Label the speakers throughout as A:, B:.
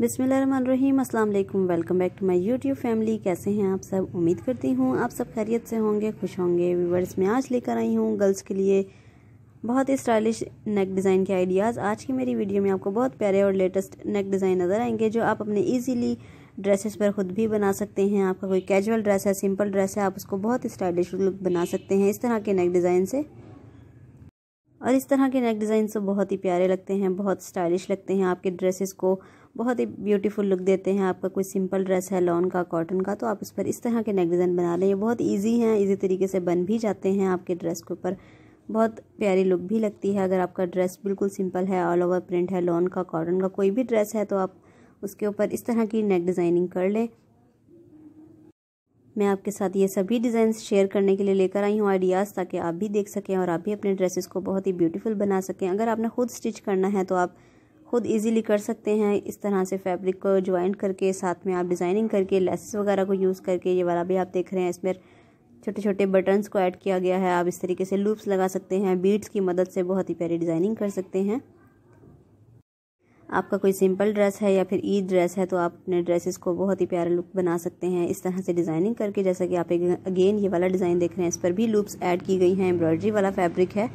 A: बिसमीम अस्सलाम welcome back to my YouTube family कैसे हैं आप सब उम्मीद करती हूँ आप सब खैरियत से होंगे खुश होंगे व्यूवर्स मैं आज लेकर आई हूँ गर्ल्स के लिए बहुत ही स्टाइलिश नेक डिज़ाइन के आइडियाज़ आज की मेरी वीडियो में आपको बहुत प्यारे और लेटेस्ट नेक डिज़ाइन नज़र आएंगे जो आप अपने ईजीली ड्रेसेस पर ख़ुद भी बना सकते हैं आपका कोई कैजुअल ड्रेस है सिंपल ड्रेस है आप उसको बहुत स्टाइलिश लुक बना सकते हैं इस तरह के नेक डिज़ाइन से और इस तरह के नेक डिज़ाइन से बहुत ही प्यारे लगते हैं बहुत स्टाइलिश लगते हैं आपके ड्रेसेस को बहुत ही ब्यूटीफुल लुक देते हैं आपका कोई सिंपल ड्रेस है लॉन का कॉटन का तो आप उस पर इस तरह के नेक डिज़ाइन बना लें ये बहुत ईजी हैं ईजी तरीके से बन भी जाते हैं आपके ड्रेस के ऊपर बहुत प्यारी लुक भी लगती है अगर आपका ड्रेस बिल्कुल सिंपल है ऑल ओवर प्रिंट है लॉन का कॉटन का कोई भी ड्रेस है तो आप उसके ऊपर इस तरह की नेक डिज़ाइनिंग कर लें मैं आपके साथ ये सभी डिज़ाइन शेयर करने के लिए लेकर आई हूँ आइडियाज़ ताकि आप भी देख सकें और आप भी अपने ड्रेसेस को बहुत ही ब्यूटीफुल बना सकें अगर आपने खुद स्टिच करना है तो आप खुद इजीली कर सकते हैं इस तरह से फैब्रिक को ज्वाइन करके साथ में आप डिज़ाइनिंग करके लेसेस वगैरह को यूज़ करके ये वाला भी आप देख रहे हैं इसमें छोटे छोटे बटन्स को ऐड किया गया है आप इस तरीके से लूप्स लगा सकते हैं बीड्स की मदद से बहुत ही प्यारी डिज़ाइनिंग कर सकते हैं आपका कोई सिंपल ड्रेस है या फिर ईद e ड्रेस है तो आप अपने ड्रेसेस को बहुत ही प्यारा लुक बना सकते हैं इस तरह से डिज़ाइनिंग करके जैसा कि आप एक अगेन ये वाला डिज़ाइन देख रहे हैं इस पर भी लूप्स ऐड की गई हैं एम्ब्रॉयडरी वाला फैब्रिक है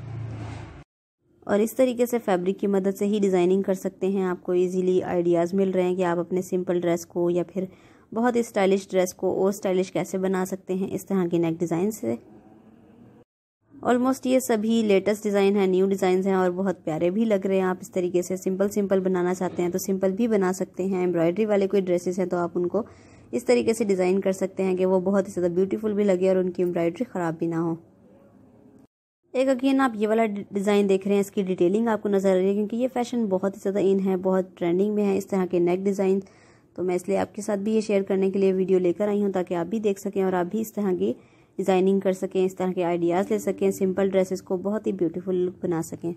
A: और इस तरीके से फैब्रिक की मदद से ही डिज़ाइनिंग कर सकते हैं आपको इजीली आइडियाज़ मिल रहे हैं कि आप अपने सिंपल ड्रेस को या फिर बहुत स्टाइलिश ड्रेस को और स्टाइलिश कैसे बना सकते हैं इस तरह के नेक डिज़ाइन से ऑलमोस्ट ये सभी लेटेस्ट डिज़ाइन है न्यू डिज़ाइन हैं और बहुत प्यारे भी लग रहे हैं आप इस तरीके से सिंपल सिंपल बनाना चाहते हैं तो सिंपल भी बना सकते हैं एम्ब्रॉयडरी वाले कोई ड्रेसेस हैं तो आप उनको इस तरीके से डिज़ाइन कर सकते हैं कि वो बहुत ही ज़्यादा ब्यूटीफुल भी लगे और उनकी एम्ब्रॉयडरी ख़राब भी ना हो एक अगेन आप ये वाला डिज़ाइन देख रहे हैं इसकी डिटेलिंग आपको नज़र आ रही है क्योंकि ये फैशन बहुत ही ज़्यादा इन है बहुत ट्रेंडिंग में है इस तरह के नेक डिज़ाइन तो मैं इसलिए आपके साथ भी ये शेयर करने के लिए वीडियो लेकर आई हूँ ताकि आप भी देख सकें और आप भी इस तरह की डिज़ाइनिंग कर सकें इस तरह के आइडियाज़ ले सकें सिंपल ड्रेसेस को बहुत ही ब्यूटीफुल लुक बना सकें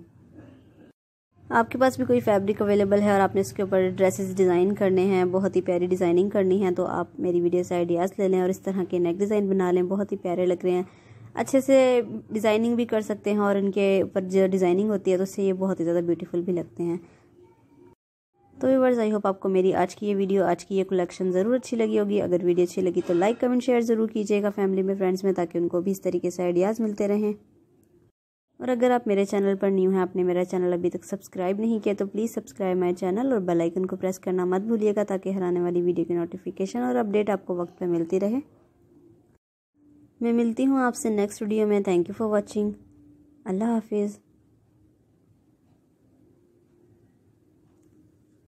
A: आपके पास भी कोई फैब्रिक अवेलेबल है और आपने इसके ऊपर ड्रेसेस डिज़ाइन करने हैं बहुत ही प्यारी डिज़ाइनिंग करनी है तो आप मेरी वीडियो से आइडियाज़ ले लें और इस तरह के नेक डिज़ाइन बना लें बहुत ही प्यारे लग रहे हैं अच्छे से डिज़ाइनिंग भी कर सकते हैं और इनके ऊपर जो डिज़ाइनिंग होती है तो उससे ये बहुत ही ज़्यादा ब्यूटीफुल भी लगते हैं तो व्यूवर्स आई होप आपको मेरी आज की ये वीडियो आज की ये कलेक्शन ज़रूर अच्छी लगी होगी अगर वीडियो अच्छी लगी तो लाइक कमेंट शेयर ज़रूर कीजिएगा फैमिली में फ्रेंड्स में ताकि उनको भी इस तरीके से आइडियाज़ मिलते रहें और अगर आप मेरे चैनल पर न्यू हैं आपने मेरा चैनल अभी तक सब्सक्राइब नहीं किया तो प्लीज़ सब्सक्राइब माई चैनल और बेलाइकन को प्रेस करना मत भूलिएगा ताकि हर आने वाली वीडियो की नोटिफिकेशन और अपडेट आपको वक्त पर मिलती रहे मैं मिलती हूँ आपसे नेक्स्ट वीडियो में थैंक यू फॉर वॉचिंग अल्लाह हाफिज़